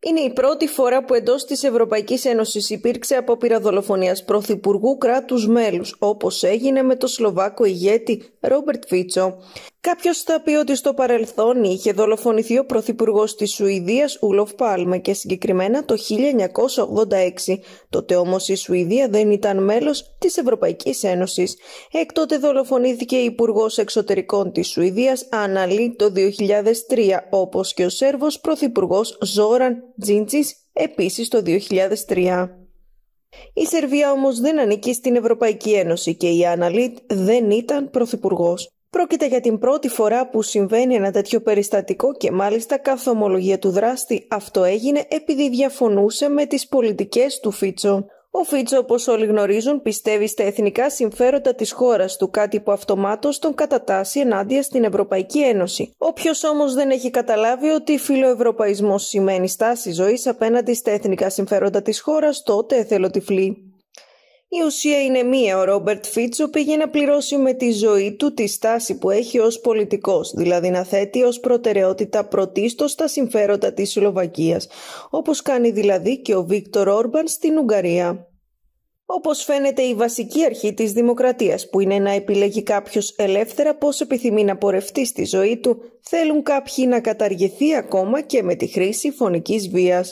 Είναι η πρώτη φορά που εντός της Ευρωπαϊκής Ένωσης υπήρξε από δολοφονία πρωθυπουργού κράτους μέλους, όπως έγινε με το Σλοβάκο ηγέτη Ρόμπερτ Φίτσο. Κάποιος θα πει ότι στο παρελθόν είχε δολοφονηθεί ο Πρωθυπουργός της Σουηδίας Ούλοφ Πάλμα και συγκεκριμένα το 1986. Τότε όμως η Σουηδία δεν ήταν μέλος της Ευρωπαϊκής Ένωσης. Εκ τότε δολοφονήθηκε η Υπουργός Εξωτερικών της Σουηδίας Αναλίτ το 2003, όπως και ο Σέρβος Πρωθυπουργός Ζόραν Τζίντζη επίσης το 2003. Η Σερβία όμως δεν ανήκει στην Ευρωπαϊκή Ένωση και η Αναλίτ δεν ήταν πρωθυπουργός. Πρόκειται για την πρώτη φορά που συμβαίνει ένα τέτοιο περιστατικό και μάλιστα καθ' ομολογία του δράστη αυτό έγινε επειδή διαφωνούσε με τις πολιτικές του Φίτσο. Ο Φίτσο, όπως όλοι γνωρίζουν, πιστεύει στα εθνικά συμφέροντα της χώρας του, κάτι που αυτομάτως τον κατατάσσει ενάντια στην Ευρωπαϊκή Ένωση. Όποιος όμως δεν έχει καταλάβει ότι φιλοευρωπαϊσμός σημαίνει στάση ζωής απέναντι στα εθνικά συμφέροντα της χώρας, τότε θέλω τυφλή. Η ουσία είναι μία. Ο Ρόμπερτ Φίτσο πήγε να πληρώσει με τη ζωή του τη στάση που έχει ως πολιτικός, δηλαδή να θέτει ως προτεραιότητα πρωτίστως τα συμφέροντα της Σλοβακίας, όπως κάνει δηλαδή και ο Βίκτορ Όρμπαν στην Ουγγαρία. Όπως φαίνεται η βασική αρχή της δημοκρατίας που είναι να επιλέγει κάποιος ελεύθερα πώς επιθυμεί να πορευτεί στη ζωή του, θέλουν κάποιοι να καταργηθεί ακόμα και με τη χρήση φωνικής βίας.